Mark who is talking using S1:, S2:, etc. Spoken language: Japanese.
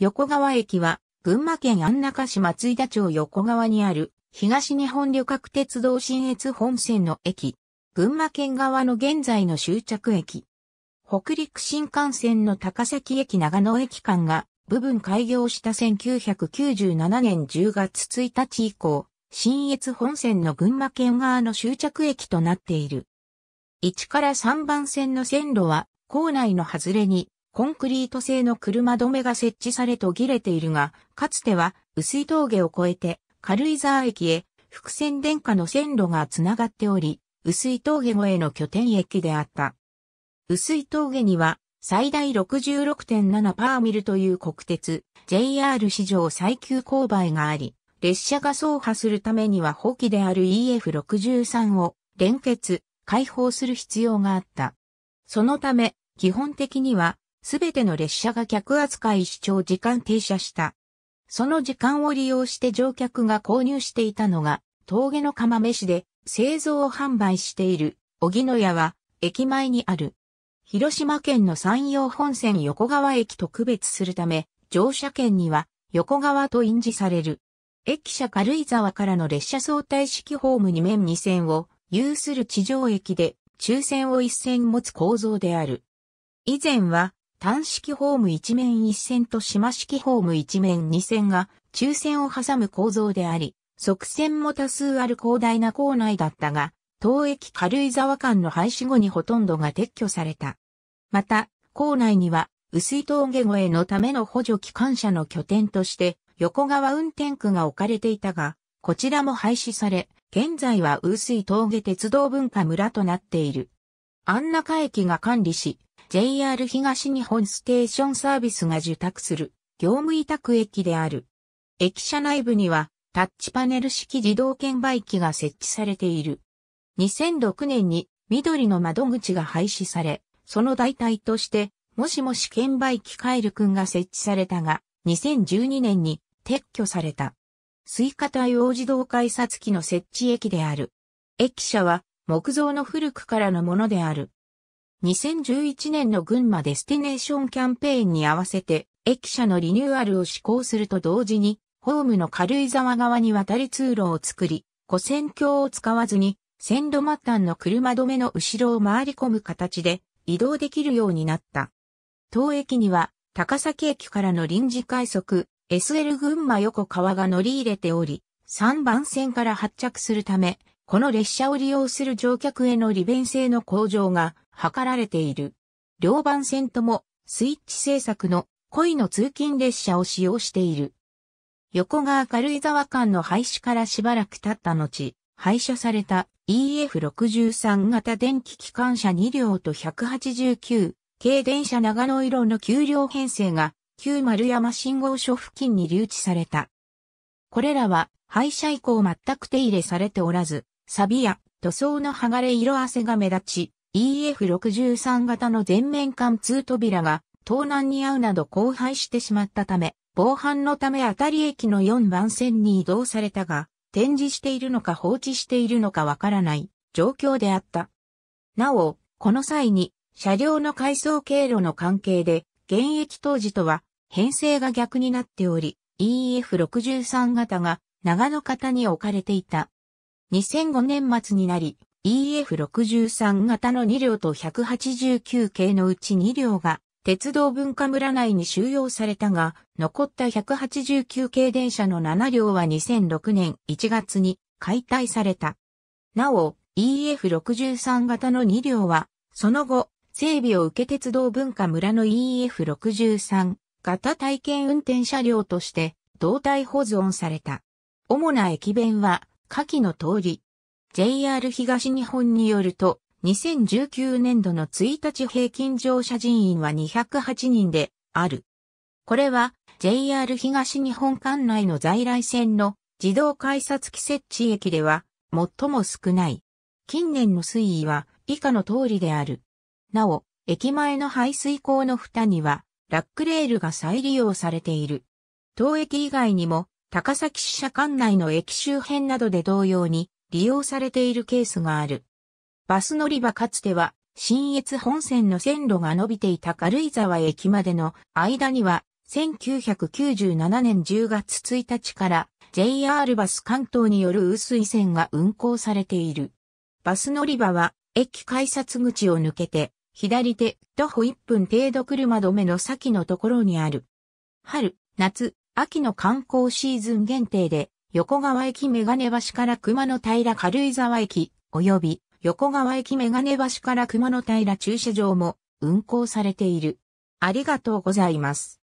S1: 横川駅は、群馬県安中市松井田町横川にある、東日本旅客鉄道新越本線の駅。群馬県側の現在の終着駅。北陸新幹線の高崎駅長野駅間が、部分開業した1997年10月1日以降、新越本線の群馬県側の終着駅となっている。1から3番線の線路は、構内の外れにコンクリート製の車止めが設置され途切れているが、かつては薄い峠を越えて軽井沢駅へ伏線電化の線路がつながっており、薄い峠越えの拠点駅であった。薄い峠には最大66.7パーミルという国鉄 JR 史上最急勾配があり、列車が走破するためには補機である EF63 を連結、開放する必要があった。そのため、基本的にはすべての列車が客扱い視聴時間停車した。その時間を利用して乗客が購入していたのが、峠の釜飯で製造販売している、小木野屋は、駅前にある。広島県の山陽本線横川駅と区別するため、乗車券には横川と印字される。駅舎軽井沢からの列車相対式ホーム2面2線を有する地上駅で、中線を1線持つ構造である。以前は単式ホーム1面1線と島式ホーム1面2線が中線を挟む構造であり、側線も多数ある広大な構内だったが、東駅軽井沢間の廃止後にほとんどが撤去された。また、構内には、薄い峠越えのための補助機関車の拠点として、横川運転区が置かれていたが、こちらも廃止され、現在は薄い峠鉄道文化村となっている。安中駅が管理し、JR 東日本ステーションサービスが受託する業務委託駅である。駅舎内部にはタッチパネル式自動券売機が設置されている。2006年に緑の窓口が廃止され、その代替として、もしもし券売機カエルくんが設置されたが、2012年に撤去された。スイカ対応自動改札機の設置駅である。駅舎は木造の古くからのものである。2011年の群馬デスティネーションキャンペーンに合わせて、駅舎のリニューアルを施行すると同時に、ホームの軽井沢側に渡り通路を作り、古線橋を使わずに、線路末端の車止めの後ろを回り込む形で移動できるようになった。当駅には、高崎駅からの臨時快速、SL 群馬横川が乗り入れており、3番線から発着するため、この列車を利用する乗客への利便性の向上が図られている。両番線ともスイッチ製作の恋の通勤列車を使用している。横川軽井沢間の廃止からしばらく経った後、廃車された EF63 型電気機関車2両と189系電車長野色の9両編成が旧丸山信号所付近に留置された。これらは廃車以降全く手入れされておらず、錆や塗装の剥がれ色あせが目立ち、EF63 型の全面貫通扉が盗難に遭うなど荒廃してしまったため、防犯のため当たり駅の4番線に移動されたが、展示しているのか放置しているのかわからない状況であった。なお、この際に車両の改装経路の関係で、現役当時とは編成が逆になっており、EF63 型が長野型に置かれていた。2005年末になり、EF63 型の2両と189系のうち2両が鉄道文化村内に収容されたが、残った189系電車の7両は2006年1月に解体された。なお、EF63 型の2両は、その後、整備を受け鉄道文化村の EF63 型体験運転車両として、胴体保存された。主な駅弁は、下記の通り、JR 東日本によると、2019年度の1日平均乗車人員は208人である。これは JR 東日本管内の在来線の自動改札機設置駅では最も少ない。近年の推移は以下の通りである。なお、駅前の排水口の蓋にはラックレールが再利用されている。当駅以外にも高崎支社管内の駅周辺などで同様に利用されているケースがある。バス乗り場かつては、新越本線の線路が伸びていた軽井沢駅までの間には、1997年10月1日から JR バス関東による雨水線が運行されている。バス乗り場は駅改札口を抜けて左手徒歩1分程度車止めの先のところにある。春、夏、秋の観光シーズン限定で横川駅メガネ橋から熊野平軽井沢駅、及び横川駅メガネ橋から熊野平駐車場も運行されている。ありがとうございます。